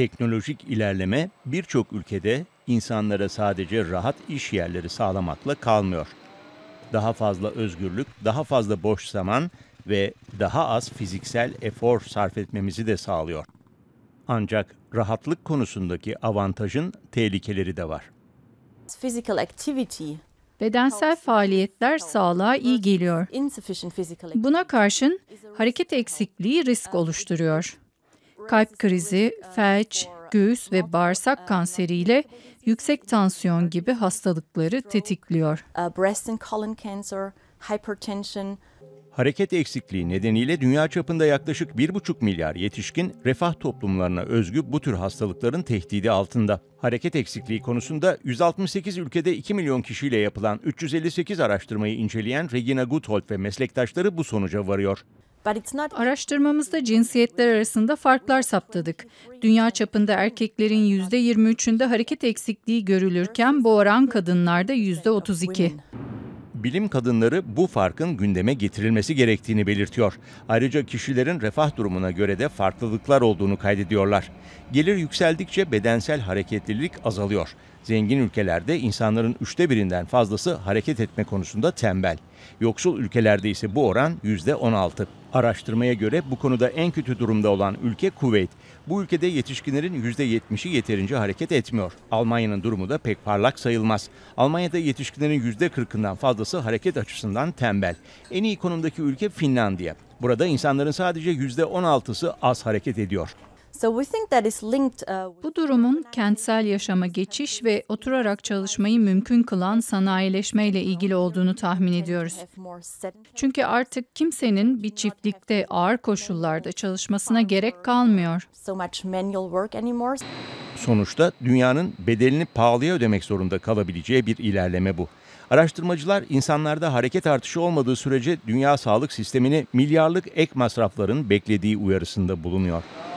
teknolojik ilerleme birçok ülkede insanlara sadece rahat iş yerleri sağlamakla kalmıyor. Daha fazla özgürlük, daha fazla boş zaman ve daha az fiziksel efor sarf etmemizi de sağlıyor. Ancak rahatlık konusundaki avantajın tehlikeleri de var. Bedensel faaliyetler sağlığa iyi geliyor. Buna karşın hareket eksikliği risk oluşturuyor kalp krizi, felç, göğüs ve bağırsak kanseriyle yüksek tansiyon gibi hastalıkları tetikliyor. Uh, Hareket eksikliği nedeniyle dünya çapında yaklaşık 1,5 milyar yetişkin refah toplumlarına özgü bu tür hastalıkların tehdidi altında. Hareket eksikliği konusunda 168 ülkede 2 milyon kişiyle yapılan 358 araştırmayı inceleyen Regina Guthold ve meslektaşları bu sonuca varıyor. Araştırmamızda cinsiyetler arasında farklar saptadık. Dünya çapında erkeklerin %23'ünde hareket eksikliği görülürken bu oran kadınlarda %32 bilim kadınları bu farkın gündeme getirilmesi gerektiğini belirtiyor. Ayrıca kişilerin refah durumuna göre de farklılıklar olduğunu kaydediyorlar. Gelir yükseldikçe bedensel hareketlilik azalıyor. Zengin ülkelerde insanların üçte birinden fazlası hareket etme konusunda tembel. Yoksul ülkelerde ise bu oran yüzde 16. Araştırmaya göre bu konuda en kötü durumda olan ülke Kuveyt. Bu ülkede yetişkinlerin yüzde %70'i yeterince hareket etmiyor. Almanya'nın durumu da pek parlak sayılmaz. Almanya'da yetişkinlerin yüzde %40'ından fazlası olması hareket açısından tembel. En iyi konumdaki ülke Finlandiya. Burada insanların sadece %16'sı az hareket ediyor. Uh, bu durumun kentsel yaşama geçiş ve oturarak çalışmayı mümkün kılan sanayileşme ile ilgili olduğunu tahmin ediyoruz. Çünkü artık kimsenin bir çiftlikte ağır koşullarda çalışmasına gerek kalmıyor. Sonuçta dünyanın bedelini pahalıya ödemek zorunda kalabileceği bir ilerleme bu. Araştırmacılar insanlarda hareket artışı olmadığı sürece Dünya Sağlık Sistemi'ni milyarlık ek masrafların beklediği uyarısında bulunuyor.